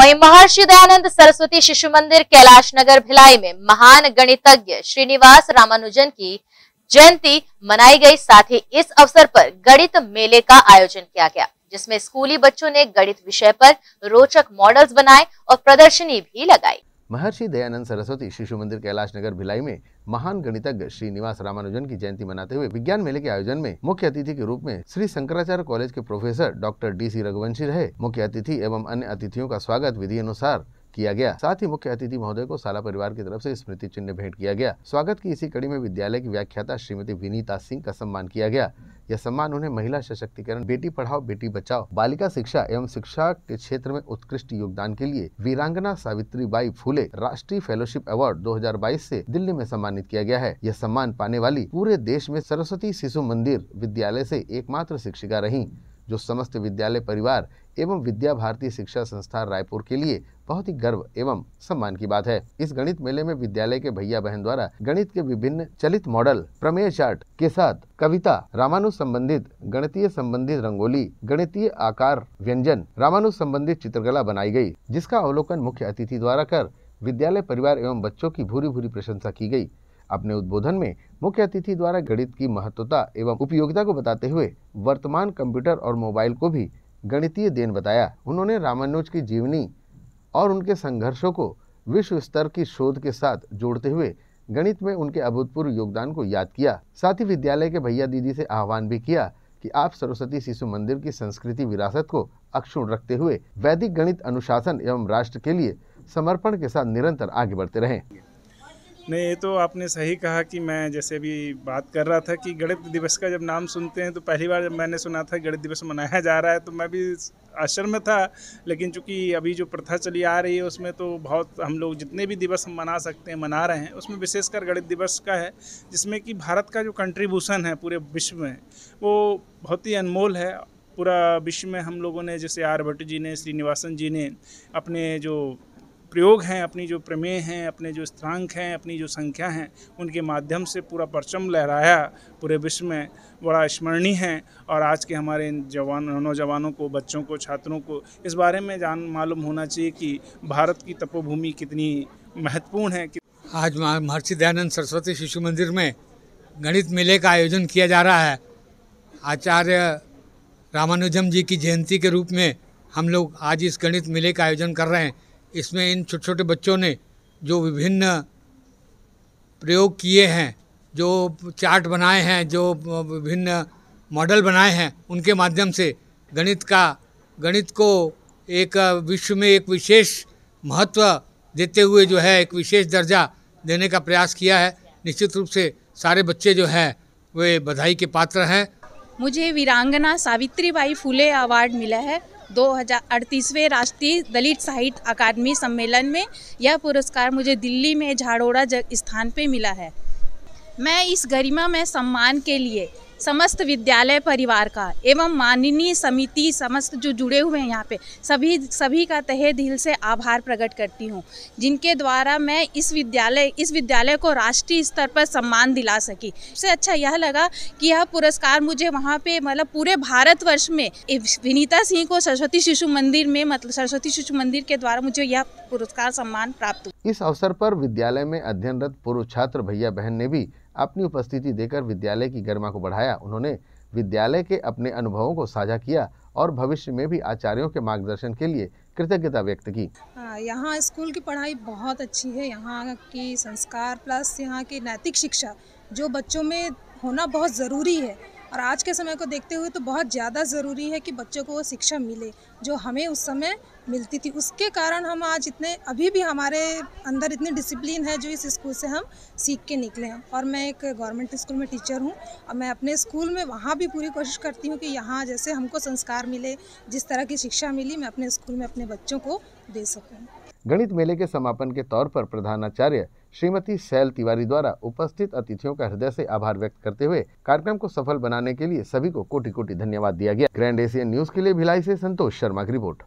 वहीं महर्षि दयानंद सरस्वती शिशु मंदिर कैलाश नगर भिलाई में महान गणितज्ञ श्रीनिवास रामानुजन की जयंती मनाई गई साथ ही इस अवसर पर गणित मेले का आयोजन किया गया जिसमें स्कूली बच्चों ने गणित विषय पर रोचक मॉडल्स बनाए और प्रदर्शनी भी लगाई महर्षि दयानंद सरस्वती शिशु मंदिर कैलाश नगर भिलाई में महान गणितज्ञ श्री निवास रामानुजन की जयंती मनाते हुए विज्ञान मेले के आयोजन में मुख्य अतिथि के रूप में श्री शंकराचार्य कॉलेज के professor doctor D C Raghuvanshi रहे मुख्य अतिथि एवं अन्य अतिथियों का स्वागत विधि अनुसार किया गया साथ ही मुख्य अतिथि महोदय को साला परिवार की तरफ से स्मृति चिन्ह भेंट किया गया स्वागत की इसी कड़ी में विद्यालय की व्याख्याता श्रीमती विनीता सिंह का सम्मान किया गया यह सम्मान उन्हें महिला सशक्तिकरण बेटी पढ़ाओ बेटी बचाओ बालिका शिक्षा एवं शिक्षा के क्षेत्र में उत्कृष्ट योगदान के लिए वीरांगना सावित्री बाई फूले राष्ट्रीय फेलोशिप अवार्ड 2022 से दिल्ली में सम्मानित किया गया है यह सम्मान पाने वाली पूरे देश में सरस्वती शिशु मंदिर विद्यालय से एकमात्र शिक्षिका रही जो समस्त विद्यालय परिवार एवं विद्या भारती शिक्षा संस्थान रायपुर के लिए बहुत ही गर्व एवं सम्मान की बात है इस गणित मेले में विद्यालय के भैया बहन द्वारा गणित के विभिन्न चलित मॉडल प्रमेय चार्ट के साथ कविता रामानु संबंधित गणितीय संबंधित रंगोली गणितीय आकार व्यंजन रामानु संबंधित चित्रकला बनाई गई जिसका अवलोकन मुख्य अतिथि द्वारा कर विद्यालय परिवार एवं बच्चों की भूरी भूरी प्रशंसा की गई अपने उद्बोधन में मुख्य अतिथि द्वारा गणित की महत्वता एवं उपयोगिता को बताते हुए वर्तमान कंप्यूटर और मोबाइल को भी गणितीय देन बताया उन्होंने रामानुज की जीवनी और उनके संघर्षों को विश्व स्तर की शोध के साथ जोड़ते हुए गणित में उनके अभूतपूर्व योगदान को याद किया साथ ही विद्यालय के भैया दीदी से आह्वान भी किया कि आप सरस्वती शिशु मंदिर की संस्कृति विरासत को अक्षुण रखते हुए वैदिक गणित अनुशासन एवं राष्ट्र के लिए समर्पण के साथ निरंतर आगे बढ़ते रहें नहीं ये तो आपने सही कहा कि मैं जैसे अभी बात कर रहा था कि गणित दिवस का जब नाम सुनते हैं तो पहली बार जब मैंने सुना था गणित दिवस मनाया जा रहा है तो मैं भी आश्रम में था लेकिन चूंकि अभी जो प्रथा चली आ रही है उसमें तो बहुत हम लोग जितने भी दिवस हम मना सकते हैं मना रहे हैं उसमें विशेषकर गणित दिवस का है जिसमें कि भारत का जो कंट्रीब्यूशन है पूरे विश्व में वो बहुत ही अनमोल है पूरा विश्व में हम लोगों ने जैसे आर्यभट्ट जी ने श्रीनिवासन जी ने अपने जो प्रयोग हैं अपनी जो प्रमेय हैं अपने जो स्थानक हैं अपनी जो संख्या हैं उनके माध्यम से पूरा परचम लहराया पूरे विश्व में बड़ा स्मरणीय है और आज के हमारे इन जवान नौजवानों को बच्चों को छात्रों को इस बारे में जान मालूम होना चाहिए कि भारत की तपोभूमि कितनी महत्वपूर्ण है कि आज महर्षि दयानंद सरस्वती शिशु मंदिर में गणित मेले का आयोजन किया जा रहा है आचार्य रामानुजम जी की जयंती के रूप में हम लोग आज इस गणित मेले का आयोजन कर रहे हैं इसमें इन छोटे छोटे बच्चों ने जो विभिन्न प्रयोग किए हैं जो चार्ट बनाए हैं जो विभिन्न मॉडल बनाए हैं उनके माध्यम से गणित का गणित को एक विश्व में एक विशेष महत्व देते हुए जो है एक विशेष दर्जा देने का प्रयास किया है निश्चित रूप से सारे बच्चे जो है वे बधाई के पात्र हैं मुझे वीरांगना सावित्री बाई फूले अवार्ड मिला है दो राष्ट्रीय दलित साहित्य अकादमी सम्मेलन में यह पुरस्कार मुझे दिल्ली में झाड़ोड़ा स्थान पर मिला है मैं इस गरिमा में सम्मान के लिए समस्त विद्यालय परिवार का एवं माननीय समिति समस्त जो जुड़े हुए हैं यहाँ पे सभी सभी का तहे दिल से आभार प्रकट करती हूँ जिनके द्वारा मैं इस विद्यालय इस विद्यालय को राष्ट्रीय स्तर पर सम्मान दिला सकी सबसे अच्छा यह लगा कि यह पुरस्कार मुझे वहाँ पे मतलब पूरे भारतवर्ष में विनीता सिंह को सरस्वती शिशु मंदिर में मतलब सरस्वती शिशु मंदिर के द्वारा मुझे यह पुरस्कार सम्मान प्राप्त हुआ इस अवसर पर विद्यालय में अध्ययनरत पूर्व छात्र भैया बहन ने भी अपनी उपस्थिति देकर विद्यालय की गरिमा को बढ़ाया बताया उन्होंने विद्यालय के अपने अनुभवों को साझा किया और भविष्य में भी आचार्यों के मार्गदर्शन के लिए कृतज्ञता व्यक्त की हाँ, यहाँ स्कूल की पढ़ाई बहुत अच्छी है यहाँ की संस्कार प्लस यहाँ की नैतिक शिक्षा जो बच्चों में होना बहुत ज़रूरी है और आज के समय को देखते हुए तो बहुत ज़्यादा ज़रूरी है कि बच्चों को वो शिक्षा मिले जो हमें उस समय मिलती थी उसके कारण हम आज इतने अभी भी हमारे अंदर इतनी डिसिप्लिन है जो इस स्कूल से हम सीख के निकले हैं और मैं एक गवर्नमेंट स्कूल में टीचर हूँ और मैं अपने स्कूल में वहाँ भी पूरी कोशिश करती हूँ कि यहाँ जैसे हमको संस्कार मिले जिस तरह की शिक्षा मिली मैं अपने स्कूल में अपने बच्चों को दे सकूँ गणित मेले के समापन के तौर पर प्रधानाचार्य श्रीमती सैल तिवारी द्वारा उपस्थित अतिथियों का हृदय से आभार व्यक्त करते हुए कार्यक्रम को सफल बनाने के लिए सभी को कोटि कोटि धन्यवाद दिया गया ग्रैंड एशियन न्यूज के लिए भिलाई से संतोष शर्मा की रिपोर्ट